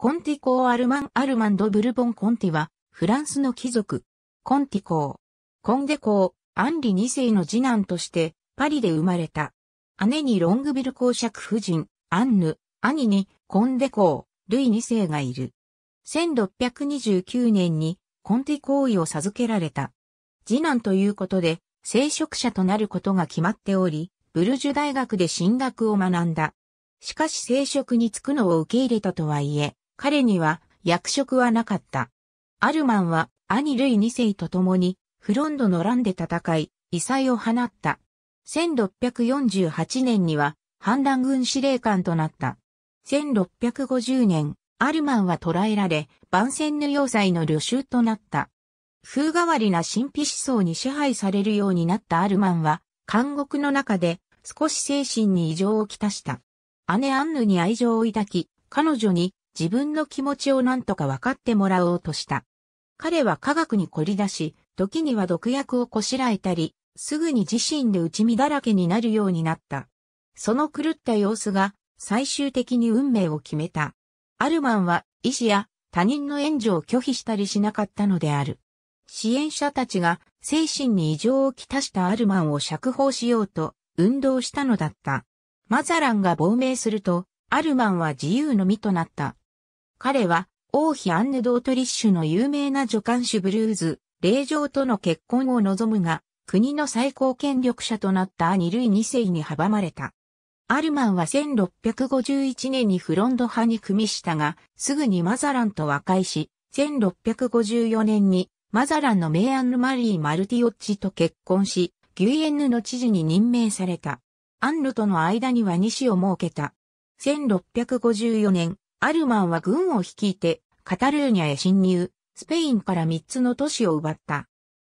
コンティー・アルマン・アルマンド・ブルボン・コンティは、フランスの貴族、コンティコー。コンデコー、アンリ2世の次男として、パリで生まれた。姉にロングビル公爵夫人、アンヌ、兄にコンデコー、ルイ2世がいる。1629年にコンティ行為を授けられた。次男ということで、聖職者となることが決まっており、ブルジュ大学で進学を学んだ。しかし聖職に就くのを受け入れたとはいえ、彼には役職はなかった。アルマンは兄ルイ2世と共にフロンドの乱で戦い、異彩を放った。1648年には反乱軍司令官となった。1650年、アルマンは捕らえられ、万戦の要塞の旅衆となった。風変わりな神秘思想に支配されるようになったアルマンは、監獄の中で少し精神に異常をきたした。姉アンヌに愛情を抱き、彼女に自分の気持ちを何とか分かってもらおうとした。彼は科学に凝り出し、時には毒薬をこしらえたり、すぐに自身で打ち身だらけになるようになった。その狂った様子が最終的に運命を決めた。アルマンは医師や他人の援助を拒否したりしなかったのである。支援者たちが精神に異常をきたしたアルマンを釈放しようと運動したのだった。マザランが亡命するとアルマンは自由の身となった。彼は、王妃アンネ・ドートリッシュの有名な助監手ブルーズ、霊場との結婚を望むが、国の最高権力者となった二類二世に阻まれた。アルマンは1651年にフロンド派に組みしたが、すぐにマザランと和解し、1654年にマザランのメイアンヌ・マリー・マルティオッチと結婚し、ギュイエンヌの知事に任命された。アンヌとの間には2子を設けた。1654年、アルマンは軍を率いて、カタルーニャへ侵入、スペインから3つの都市を奪った。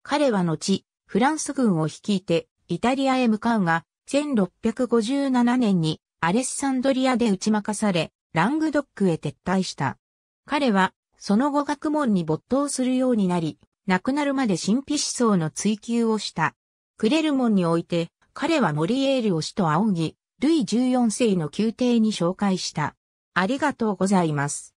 彼は後、フランス軍を率いて、イタリアへ向かうが、1657年にアレッサンドリアで打ち負かされ、ラングドックへ撤退した。彼は、その後学問に没頭するようになり、亡くなるまで神秘思想の追求をした。クレルモンにおいて、彼はモリエールを師と仰ぎ、ルイ14世の宮廷に紹介した。ありがとうございます。